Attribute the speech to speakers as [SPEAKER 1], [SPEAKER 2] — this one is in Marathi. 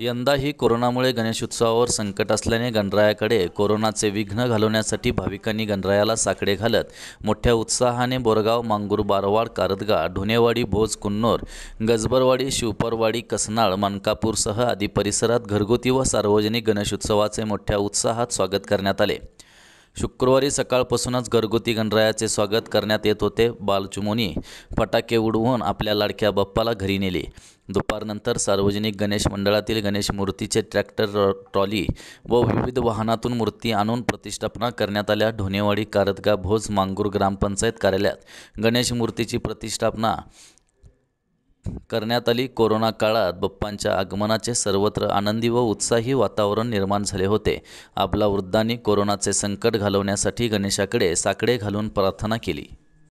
[SPEAKER 1] यंदाही कोरोनामुळे गणेशोत्सवावर संकट असल्याने गणरायाकडे कोरोनाचे विघ्न घालवण्यासाठी भाविकांनी गणरायाला साकडे घालत मोठ्या उत्साहाने बोरगाव मांगूर बारवाड कारदगा ढुणेवाडी भोज कुन्नोर गजबरवाडी शिवपरवाडी कसनाळ मानकापूरसह आदी परिसरात घरगुती व सार्वजनिक गणेशोत्सवाचे मोठ्या उत्साहात स्वागत करण्यात आले शुक्रवारी सकाळपासूनच घरगुती गणरायाचे स्वागत करण्यात येत होते बालचुमोनी फटाके उडवून आपल्या लाडक्या बाप्पाला घरी नेले दुपारनंतर सार्वजनिक गणेश मंडळातील गणेश मूर्तीचे ट्रॅक्टर ट्रॉली व विविध वाहनातून मूर्ती आणून प्रतिष्ठापना करण्यात आल्या ढोनेवाडी कारदगा भोज मांगूर ग्रामपंचायत कार्यालयात गणेश मूर्तीची प्रतिष्ठापना करण्यात आली कोरोना काळात बप्पांच्या आगमनाचे सर्वत्र आनंदी व उत्साही वातावरण निर्माण झाले होते आपला वृद्धांनी कोरोनाचे संकट घालवण्यासाठी गणेशाकडे साकडे घालून प्रार्थना केली